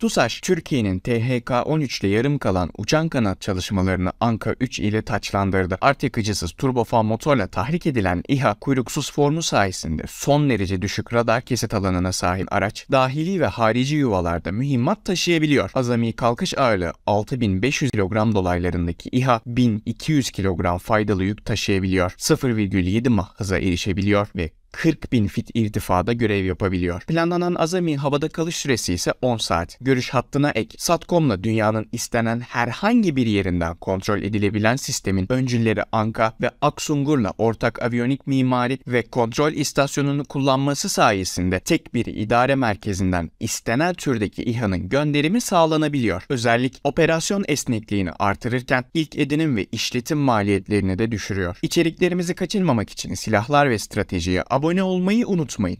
TUSAŞ, Türkiye'nin THK-13 ile yarım kalan uçan kanat çalışmalarını Anka 3 ile taçlandırdı. Art yakıcısız turbofan motorla tahrik edilen İHA kuyruksuz formu sayesinde son derece düşük radar keset alanına sahip araç, dahili ve harici yuvalarda mühimmat taşıyabiliyor. Azami kalkış ağırlığı 6500 kilogram dolaylarındaki İHA 1200 kilogram faydalı yük taşıyabiliyor. 0,7 mah hıza erişebiliyor ve 40 bin fit irtifada görev yapabiliyor. Planlanan azami havada kalış süresi ise 10 saat. Görüş hattına ek, SATCOM'la dünyanın istenen herhangi bir yerinden kontrol edilebilen sistemin öncülleri Anka ve Aksungur'la ortak aviyonik mimari ve kontrol istasyonunu kullanması sayesinde tek bir idare merkezinden istenen türdeki İHA'nın gönderimi sağlanabiliyor. Özellik operasyon esnekliğini artırırken ilk edinim ve işletim maliyetlerini de düşürüyor. İçeriklerimizi kaçırmamak için silahlar ve stratejiyi abone abone olmayı unutmayın.